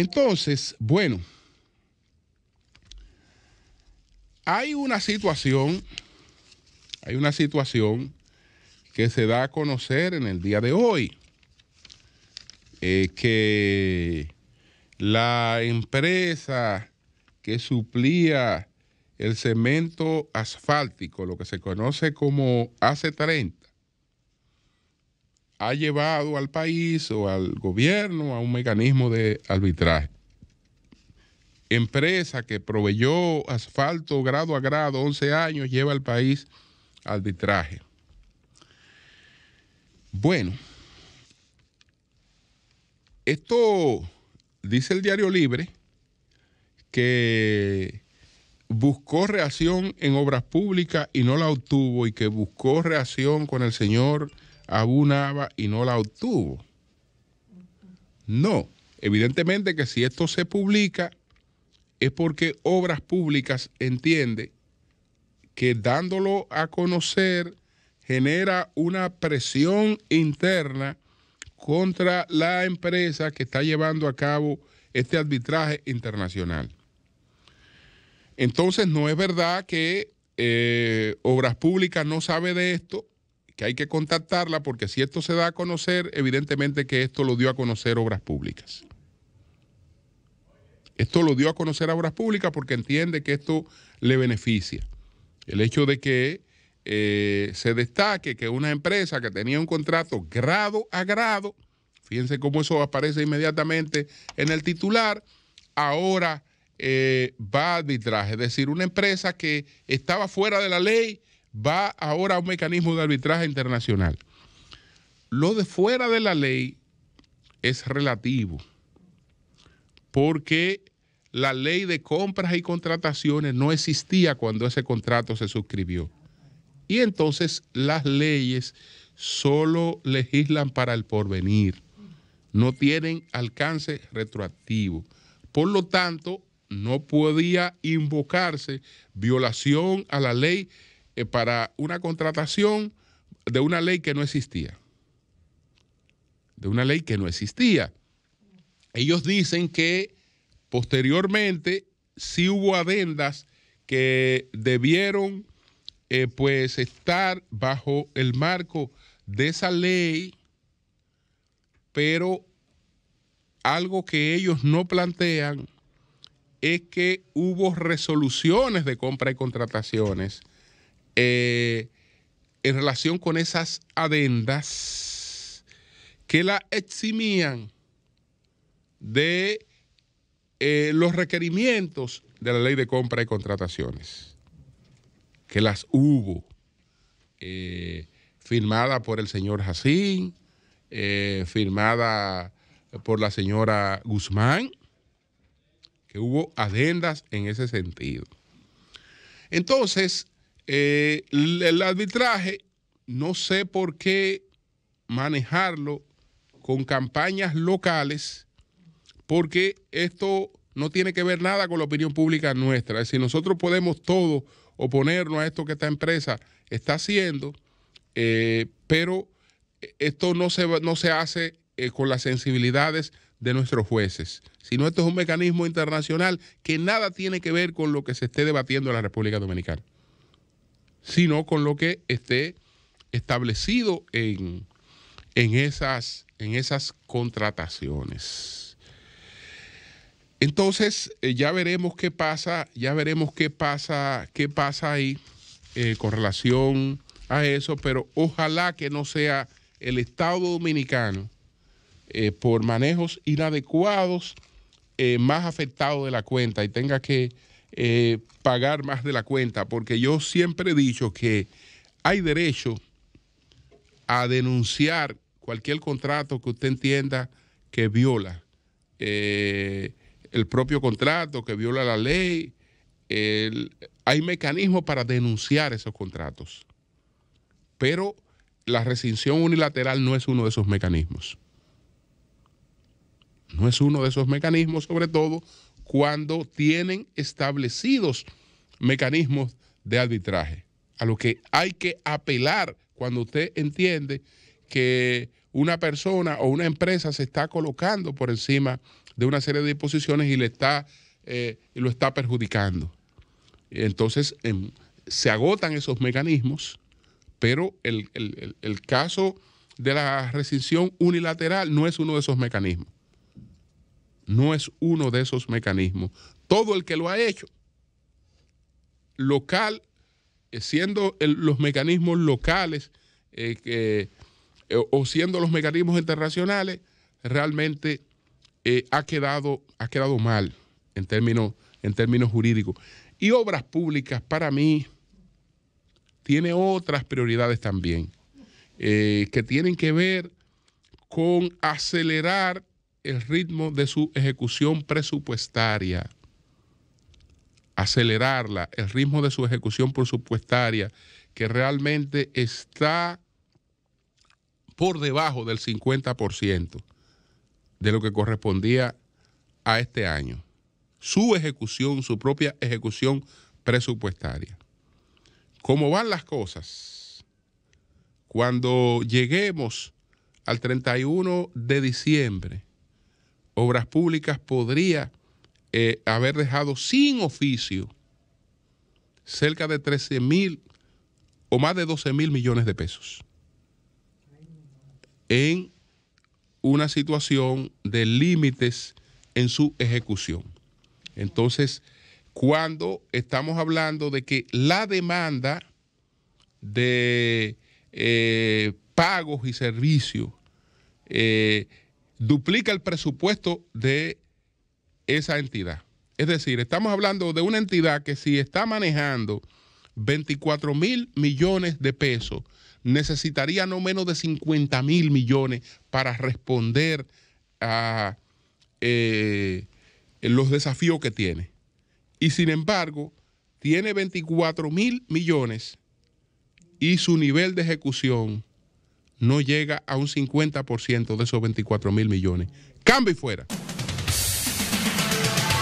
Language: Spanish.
Entonces, bueno, hay una situación, hay una situación que se da a conocer en el día de hoy, eh, que la empresa que suplía el cemento asfáltico, lo que se conoce como AC30, ha llevado al país o al gobierno a un mecanismo de arbitraje. Empresa que proveyó asfalto grado a grado 11 años lleva al país arbitraje. Bueno, esto dice el diario Libre que buscó reacción en obras públicas y no la obtuvo y que buscó reacción con el señor abonaba y no la obtuvo. No, evidentemente que si esto se publica es porque Obras Públicas entiende que dándolo a conocer genera una presión interna contra la empresa que está llevando a cabo este arbitraje internacional. Entonces no es verdad que eh, Obras Públicas no sabe de esto que hay que contactarla porque si esto se da a conocer, evidentemente que esto lo dio a conocer Obras Públicas. Esto lo dio a conocer Obras Públicas porque entiende que esto le beneficia. El hecho de que eh, se destaque que una empresa que tenía un contrato grado a grado, fíjense cómo eso aparece inmediatamente en el titular, ahora eh, va a arbitraje. Es decir, una empresa que estaba fuera de la ley va ahora a un mecanismo de arbitraje internacional. Lo de fuera de la ley es relativo, porque la ley de compras y contrataciones no existía cuando ese contrato se suscribió. Y entonces las leyes solo legislan para el porvenir, no tienen alcance retroactivo. Por lo tanto, no podía invocarse violación a la ley eh, para una contratación de una ley que no existía. De una ley que no existía. Ellos dicen que posteriormente sí hubo adendas que debieron eh, pues estar bajo el marco de esa ley, pero algo que ellos no plantean es que hubo resoluciones de compra y contrataciones eh, en relación con esas adendas que la eximían de eh, los requerimientos de la ley de compra y contrataciones, que las hubo, eh, firmada por el señor Jacín, firmada por la señora Guzmán, que hubo adendas en ese sentido. Entonces, eh, el arbitraje, no sé por qué manejarlo con campañas locales, porque esto no tiene que ver nada con la opinión pública nuestra. Es decir, nosotros podemos todos oponernos a esto que esta empresa está haciendo, eh, pero esto no se, no se hace eh, con las sensibilidades de nuestros jueces, sino esto es un mecanismo internacional que nada tiene que ver con lo que se esté debatiendo en la República Dominicana sino con lo que esté establecido en, esas, en esas contrataciones. Entonces, eh, ya veremos qué pasa, ya veremos qué pasa, qué pasa ahí eh, con relación a eso, pero ojalá que no sea el Estado dominicano eh, por manejos inadecuados más afectado de la cuenta y tenga que eh, pagar más de la cuenta, porque yo siempre he dicho que hay derecho a denunciar cualquier contrato que usted entienda que viola eh, el propio contrato, que viola la ley. hay mecanismos para denunciar esos contratos, pero la rescisión unilateral no es uno de esos mecanismos. No es uno de esos mecanismos, sobre todo cuando tienen establecidos mecanismos de arbitraje, a lo que hay que apelar cuando usted entiende que una persona o una empresa se está colocando por encima de una serie de disposiciones y le está, eh, lo está perjudicando. Entonces em, se agotan esos mecanismos, pero el caso de la rescisión unilateral no es uno de esos mecanismos no es uno de esos mecanismos. Todo el que lo ha hecho, local, eh, siendo los mecanismos locales eh, eh, o siendo los mecanismos internacionales, realmente ha, quedado, ha quedado mal en términos, en términos jurídicos. Y obras públicas, para mí, tiene otras prioridades también, que tienen que ver con acelerar el ritmo de su ejecución presupuestaria, acelerarla, el ritmo de su ejecución presupuestaria, que realmente está por debajo del 50% de lo que correspondía a este año. Su ejecución, su propia ejecución presupuestaria. ¿Cómo van las cosas? Cuando lleguemos al 31 de diciembre, Obras Públicas podría eh, haber dejado sin oficio cerca de 13 mil o más de 12 mil millones de pesos en una situación de límites en su ejecución. Entonces, cuando estamos hablando de que la demanda de eh, pagos y servicios eh, duplica el presupuesto de esa entidad. Es decir, estamos hablando de una entidad que si está manejando 24 mil millones de pesos, necesitaría no menos de 50 mil millones para responder a eh, los desafíos que tiene. Y sin embargo, tiene 24 mil millones y su nivel de ejecución no llega a un 50% de esos 24 mil millones. Cambio y fuera.